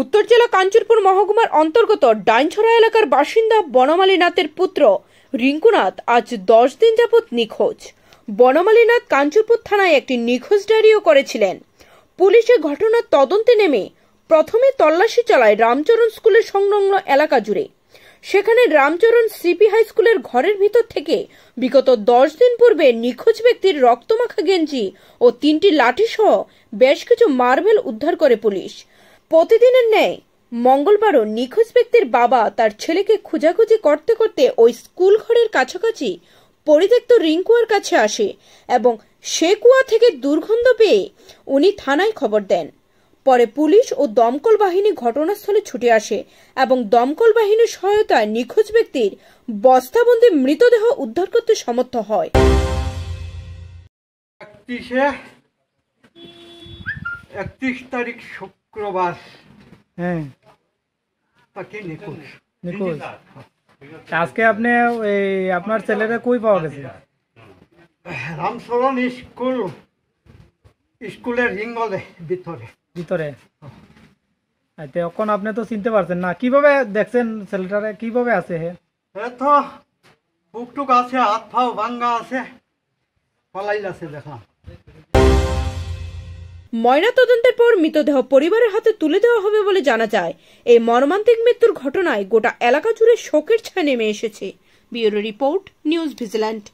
উত্তর জেলা কাঞ্চনপুর মহকুমার অন্তর্গত ডাইনছড়া এলাকার বাসিন্দা বনমালী নাথের পুত্র রিঙ্কুনাথ আজ দশ দিন যাবৎ নিখোঁজ বনমালী নাথ কাঞ্চনপুর থানায় একটি নিখোঁজ ডায়েরিও করেছিলেন পুলিশে ঘটনার তদন্তে নেমে প্রথমে তল্লাশি চালায় রামচরণ স্কুলের সংলগ্ন এলাকা জুড়ে সেখানে রামচরণ সিপি হাই স্কুলের ঘরের ভিতর থেকে বিগত দশ দিন পূর্বে নিখোঁজ ব্যক্তির রক্তমাখা গেঞ্জি ও তিনটি লাঠি সহ বেশ কিছু মার্বেল উদ্ধার করে পুলিশ প্রতিদিনের ন্যায় মঙ্গলবারও নিখোঁজ ব্যক্তির বাবা তার ছেলেকে খোঁজাখুঁজি করতে করতে ওই স্কুল ঘরের কাছাকাছি পরিত্যক্ত রিঙ্কুয়ার কাছে আসে এবং সে কুয়া থেকে দুর্গন্ধ পেয়ে উনি থানায় খবর দেন পরে পুলিশ ও দমকল বাহিনী ঘটনাস্থলে ছুটে আসে এবং দমকল বাহিনীর সহায়তায় নিখোঁজ ব্যক্তির বস্তাবন্দি মৃতদেহ উদ্ধার করতে সমর্থ হয় একত্রিশ তারিখ প্রবাস হ্যাঁ পাখি নিখোঁজ নিখোঁজ আজকে আপনি এই আপনার ছেলেটা কই পাওয়া গেছে রামচরণ স্কুল স্কুলের রিঙ্গলে ভিতরে ভিতরে আচ্ছা এখন আপনি তো চিনতে পারছেন না কিভাবে দেখছেন ছেলেটারে কিভাবে আছে হে তো টুকটুক আছে হাত ফাও ভাঙ্গা আছে পলাইল আছে দেখলাম ময়নাতদন্তের পর মৃতদেহ পরিবারের হাতে তুলে দেওয়া হবে বলে জানা যায় এই মর্মান্তিক মৃত্যুর ঘটনায় গোটা এলাকা জুড়ে শোকের ছায় নেমে এসেছে ব্যুরো রিপোর্ট নিউজ ভিজিল্যান্ড